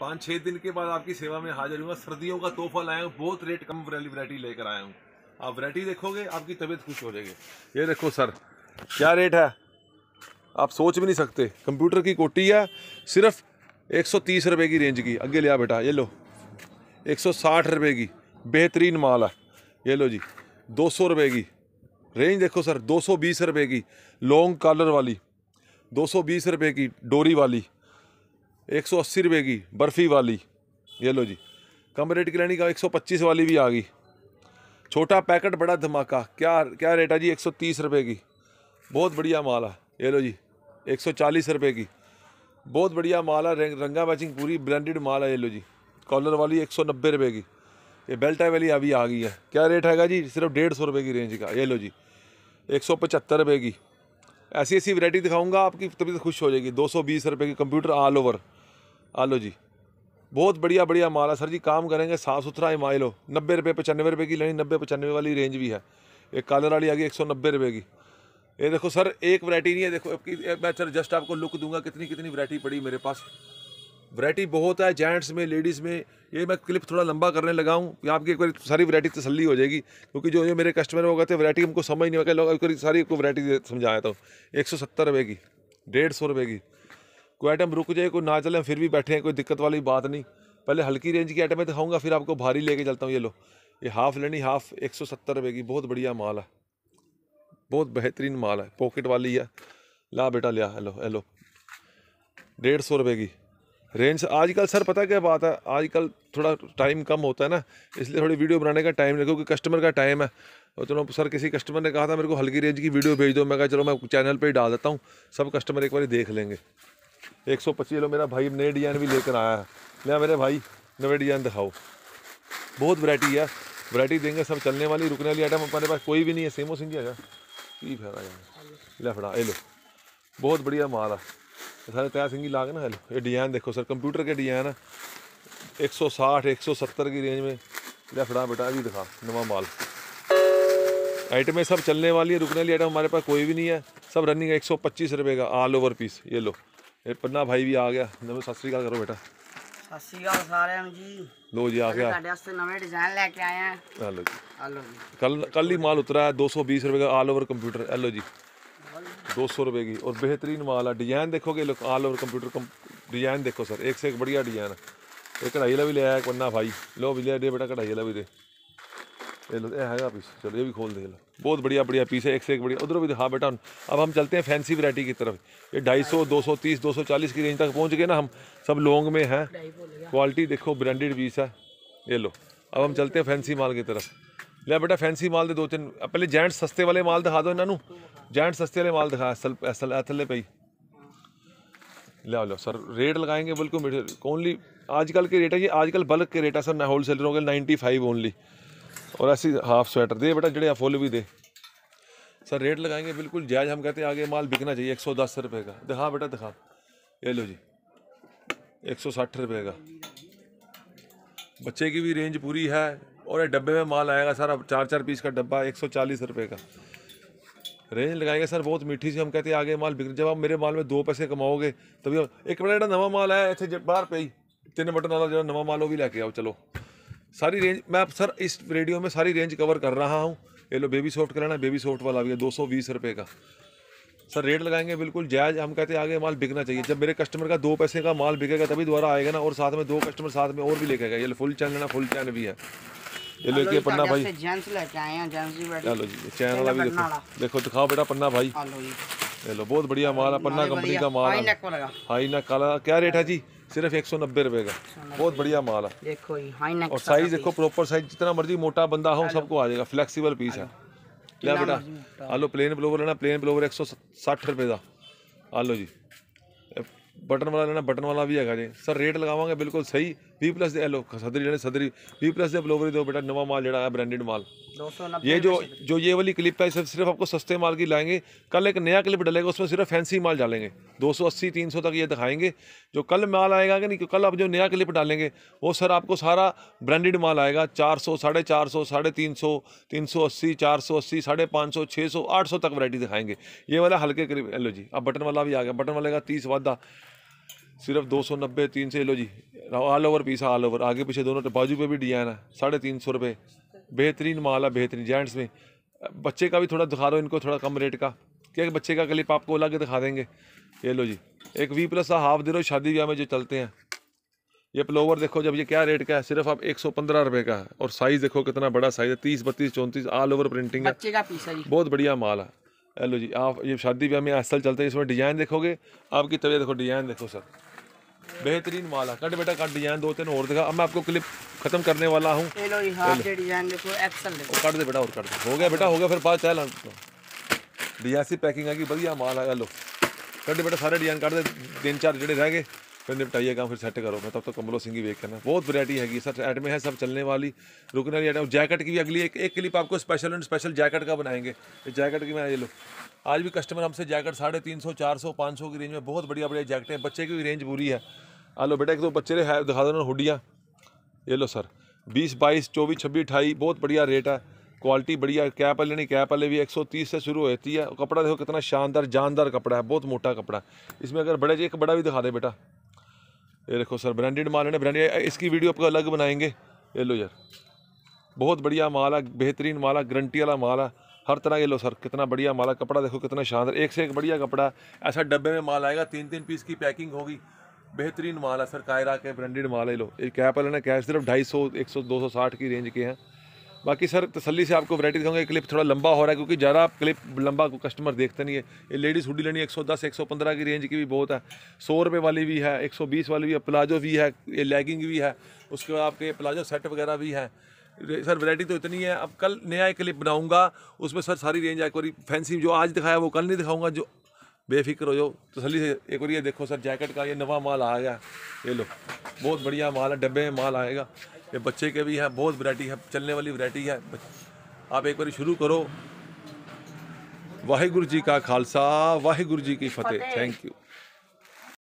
पाँच छः दिन के बाद आपकी सेवा में हाजिर हुआ सर्दियों का तोहफा लाया हूँ बहुत रेट कम वाली वरायटी लेकर आया हूँ आप वरायटी देखोगे आपकी तबीयत खुश हो जाएगी ये देखो सर क्या रेट है आप सोच भी नहीं सकते कंप्यूटर की कोटी है सिर्फ एक सौ तीस रुपये की रेंज की अगे लिया बेटा ये लो एक सौ साठ रुपये की बेहतरीन माल है ये लो जी दो सौ रुपये की रेंज देखो सर दो सौ बीस रुपये की लॉन्ग कॉलर वाली दो सौ बीस रुपये की डोरी वाली एक सौ अस्सी रुपये की बर्फ़ी वाली ये लो जी कम रेट की लेनी का एक सौ पच्चीस वाली भी आ गई छोटा पैकेट बड़ा धमाका क्या क्या रेट है जी एक सौ तीस रुपये की बहुत बढ़िया माल है ये लो जी एक सौ चालीस रुपये की बहुत बढ़िया माल है रंगा मैचिंग पूरी ब्रांडेड माल है ये लो जी कॉलर वाली एक सौ नब्बे रुपये की ये बेल्ट वाली अभी आ गई है क्या रेट हैगा जी सिर्फ डेढ़ सौ रुपये की रेंज का ये लो जी एक सौ पचहत्तर रुपये की ऐसी ऐसी वैरायटी दिखाऊंगा आपकी तबीयत तो खुश हो जाएगी दो सौ बीस रुपये की कंप्यूटर ऑल ओवर आलो जी बहुत बढ़िया बढ़िया माल है सर जी काम करेंगे साफ सुथरा है माइलो नब्बे रुपये पचानवे रुपये की लेनी नब्बे पचानवे वाली रेंज भी है एक कालर वाली आ गई एक सौ नब्बे रुपये की ये देखो सर एक वरायटी नहीं है देखो आपकी मैं सर जस्ट आपको लुक दूंगा कितनी कितनी वरायटी पड़ी मेरे पास वरायटी बहुत है जेंट्स में लेडीज़ में ये मैं क्लिप थोड़ा लंबा करने लगा हूँ कि आपकी एक बार सारी वरायटी तसली हो जाएगी क्योंकि जो ये मेरे कस्टमर हो गए थे वरायटी हमको समझ नहीं आ गया लोग सारी आपको वरायटी समझाया था एक सौ सत्तर रुपये की डेढ़ सौ रुपये की कोई आइटम रुक जाए कोई ना चले फिर भी बैठे हैं कोई दिक्कत वाली बात नहीं पहले हल्की रेंज की आइटमें दिखाऊंगा फिर आपको भारी लेके चलता हूँ ये लो ये हाफ़ लेनी हाफ़ एक सौ सत्तर रुपये की बहुत बढ़िया माल है बहुत बेहतरीन माल है पॉकेट वाली है ला बेटा लिया हेलो हेलो डेढ़ सौ रुपये की रेंज आजकल सर पता क्या बात है आजकल थोड़ा टाइम कम होता है ना इसलिए थोड़ी वीडियो बनाने का टाइम क्योंकि कस्टमर का टाइम है और तो चलो सर किसी कस्टमर ने कहा था मेरे को हल्की रेंज की वीडियो भेज दो मैं कहा चलो मैं चैनल पे ही डाल देता हूँ सब कस्टमर एक बार देख लेंगे एक सौ पच्चीस लो मेरा भाई नए डिज़ाइन भी लेकर आया है लिया मेरे भाई नवे डिज़ाइन दिखाओ बहुत वरायटी है वरायटी देंगे सब चलने वाली रुकने वाली आइटम हमारे पास कोई भी नहीं है सेमो सिंह है की फायदा यार ले ये लो बहुत बढ़िया माल है सारे तैयार सिंह के ना लो ये डिज़ाइन देखो सर कंप्यूटर के डिज़ाइन है एक सौ साठ एक सौ सत्तर की रेंज में लिया फड़ा बेटा अभी दिखा नवा माल आइटमें सब चलने वाली है रुकने वाली आइटम हमारे पास कोई भी नहीं है सब रनिंग है एक सौ पच्चीस रुपये का ऑल ओवर पीस ये लो ਇਹ ਪੰਨਾ ਭਾਈ ਵੀ ਆ ਗਿਆ ਨਵੇਂ ਸਤਿ ਸ੍ਰੀ ਅਕਾਲ ਕਰੋ ਬੇਟਾ ਸਤਿ ਸ੍ਰੀ ਅਕਾਲ ਸਾਰਿਆਂ ਨੂੰ ਜੀ ਲੋ ਜੀ ਆ ਗਿਆ ਤੁਹਾਡੇ ਵਾਸਤੇ ਨਵੇਂ ਡਿਜ਼ਾਈਨ ਲੈ ਕੇ ਆਏ ਆ ਆ ਜੀ ਆ ਜੀ ਕੱਲ ਕੱਲ ਹੀ ਮਾਲ ਉਤਰਾ 220 रुपए का ऑल ओवर कंप्यूटर ए लो 200 रुपए की और बेहतरीन माल है डिजाइन देखोगे लोग ऑल ओवर कंप्यूटर डिजाइन देखो सर एक से एक बढ़िया डिजाइन है ये कढ़ाई वाला भी ले आया पन्ना भाई लो भी ले दे बेटा कढ़ाई वाला ये लो है पीस चलो ये भी खोल दे लो बहुत बढ़िया बढ़िया पीस है एक से एक बढ़िया उधर भी दिखा बेटा अब हम चलते हैं फैंसी वैरायटी की तरफ ये ढाई सौ दो सौ तीस दो सौ चालीस की रेंज तक पहुँच गए ना हम सब लोंग में है क्वालिटी देखो ब्रांडेड पीस है ये लो अब हम चलते हैं फैंसी माल की तरफ ले बेटा फैंसी माल दे दो तीन पहले जैंट सस्ते वाले माल दिखा दो इन्हों जैंट सस्ते वाले माल दिखा असल असल अथले पे ले लो सर रेट लगाएंगे बिल्कुल ओनली आजकल के रेट है ये आजकल बल्क के रेट है सर होल सेलरों के नाइन्टी फाइव ओनली और ऐसी हाफ स्वेटर दे बेटा जड़े फुल भी दे सर रेट लगाएंगे बिल्कुल जायज़ हम कहते हैं आगे माल बिकना चाहिए एक सौ दस रुपये का दिखा बेटा दिखा ये लो जी एक सौ साठ रुपये का बच्चे की भी रेंज पूरी है और डब्बे में माल आएगा सर अब चार चार पीस का डब्बा एक सौ चालीस रुपये का रेंज लगाएंगे सर बहुत मीठी सी हम कहते हैं आगे माल बिक जब आप मेरे माल में दो पैसे कमाओगे तभी एक बड़ा नवा माल आया इतने बाहर पे ही तीन बटन वाला जो नवा माल वो भी लेके आओ चलो सारी रेंज मैं सर इस रेडियो में सारी रेंज कवर कर रहा हूँ ये लो बेबी सॉफ्ट का लेना बेबी सॉफ्ट वाला भी है दो सौ बीस रुपये का सर रेट लगाएंगे बिल्कुल जायज़ हम कहते हैं आगे माल बिकना चाहिए जब मेरे कस्टमर का दो पैसे का माल बिकेगा तभी दोबारा आएगा ना और साथ में दो कस्टमर साथ में और भी लेके आएगा ये फुल चैन लेना फुल चैन भी है ये लेके पन्ना भाई चलो जी चैन वाला भी देखो देखो दिखाओ बेटा पन्ना भाई ये लो बहुत बढ़िया माल है पन्ना कंपनी का माल है हाई नक वाला क्या रेट है जी सिर्फ एक सौ नब्बे रुपए का बहुत बढ़िया माल है देखो और साइज देखो प्रॉपर साइज जितना मर्जी मोटा बंदा हो सबको आ जाएगा फ्लेक्सिबल पीस है क्या बेटा आलो प्लेन ब्लोवर लेना प्लेन ब्लोवर एक सौ साठ रुपये का आलो जी बटन वाला लेना बटन वाला भी है जी सर रेट लगावा बिल्कुल सही बी प्लस दे लो सदरी लेने सदरी बी प्लस दे दो बेटा नवा माल जरा ब्रांडेड माल ये जो जो ये वाली क्लिप है सिर्फ आपको सस्ते माल की लाएंगे कल एक नया क्लिप डलेगा उसमें सिर्फ फैंसी माल डालेंगे 280 300 तक ये दिखाएंगे जो कल माल आएगा कि नहीं कल आप जो नया क्लिप डालेंगे वो सर आपको सारा ब्रांडेड माल आएगा चार सौ साढ़े चार सौ साढ़े तीन सौ तीन सौ अस्सी चार सौ अस्सी साढ़े पाँच सौ छः सौ आठ सौ तक वरायटी दिखाएंगे ये वाला हल्के करीब एलो जी अब बटन वाला भी आ गया बटन वाले का तीस वादा सिर्फ दो सौ नब्बे तीन सौ लो जी all over piece all over आगे पीछे दोनों तो बाजू पे भी डिजाइन है साढ़े तीन सौ रुपये बेहतरीन माल है बेहतरीन जेंट्स में बच्चे का भी थोड़ा दिखा दो इनको थोड़ा कम रेट का क्या बच्चे का क्लिप आपको अलग दिखा देंगे ये लो जी एक वी प्लस का हाफ दे रहे हो शादी ब्याह में जो चलते हैं ये प्लोवर देखो जब ये क्या रेट का है सिर्फ आप एक सौ पंद्रह रुपये का है और साइज़ देखो कितना बड़ा साइज़ है तीस बत्तीस चौंतीस ऑल ओवर प्रिंटिंग है बच्चे का पीस है बहुत बढ़िया माल है हेलो जी आप ये शादी ब्याह में असल चलते हैं इसमें डिज़ाइन देखोगे आपकी तबीयत देखो डिज़ाइन देखो सर बेहतरीन वाला कट बेटा कट डिजाइन दो तीन और दिखा अब मैं आपको क्लिप खत्म करने वाला हूँ कट दे बेटा और कट दे हो गया बेटा हो गया फिर बाद चल डिजाइन पैकिंग आएगी बढ़िया माल आएगा लो कट बेटा सारे डिजाइन कट दे तीन चार जोड़े रह गए फिर निपटाइए काम फिर सेट करो मैं तब तो कमलो सिंह ही वेख करना बहुत वरायटी हैगी सर एड में है सब चलने वाली रुकने वाली आइटम जैकेट की भी अगली एक एक क्लिप आपको स्पेशल एंड स्पेशल जैकेट का बनाएंगे जैकेट की मैं ये लो आज भी कस्टमर हमसे जैकेट साढ़े तीन सौ चार सौ पाँच सौ की रेंज में बहुत बढ़िया बढ़िया जैकेट है बच्चे की भी रेंज पूरी है आलो बेटा एक दो बच्चे है दिखा दो हुडियाँ ये लो सर बीस बाईस चौबीस छब्बीस अठाई बहुत बढ़िया रेट है क्वालिटी बढ़िया कैप वाले नहीं कैप वाले भी 130 से शुरू होती है कपड़ा देखो कितना शानदार जानदार कपड़ा है बहुत मोटा कपड़ा इसमें अगर बड़े जी एक बड़ा भी दिखा दे बेटा ये देखो सर ब्रांडेड माल है ना ब्रांडेड इसकी वीडियो आपको अलग बनाएंगे ये लो यार बहुत बढ़िया माल है बेहतरीन माल है गारंटी वाला माल है हर तरह ये लो सर कितना बढ़िया माल है कपड़ा देखो कितना शानदार एक से एक बढ़िया कपड़ा ऐसा डब्बे में माल आएगा तीन तीन पीस की पैकिंग होगी बेहतरीन माल है सर कायरा के ब्रांडेड माल है लो ये कैप वाले ना कैप सिर्फ ढाई सौ एक सौ दो सौ साठ की रेंज के हैं बाकी सर तसली से आपको वैरायटी दिखाऊंगा क्लिप थोड़ा लंबा हो रहा है क्योंकि ज़्यादा क्लिप लंबा कस्टमर देखते नहीं है ये लेडीज़ हुडी लेनी एक एक सौ दस सौ पंद्रह की रेंज की भी बहुत है सौ रुपये वाली भी है एक सौ बीस वाली भी है प्लाजो भी है ये लेगिंग भी है उसके बाद आपके प्लाजो सेट वगैरह भी है सर वरायटी तो इतनी है अब कल नया एक क्लिप बनाऊँगा उसमें सर सारी रेंज एक बार फैंसी जो आज दिखाया वो कल नहीं दिखाऊँगा जो बेफिक्र हो जाओ तसली से एक बार ये देखो सर जैकेट का ये नवा माल आ गया ये लो बहुत बढ़िया माल है डब्बे में माल आएगा ये बच्चे के भी हैं बहुत वैरायटी है चलने वाली वैरायटी है आप एक बार शुरू करो वाहेगुरु जी का खालसा वाहिगुरु जी की फतेह थैंक यू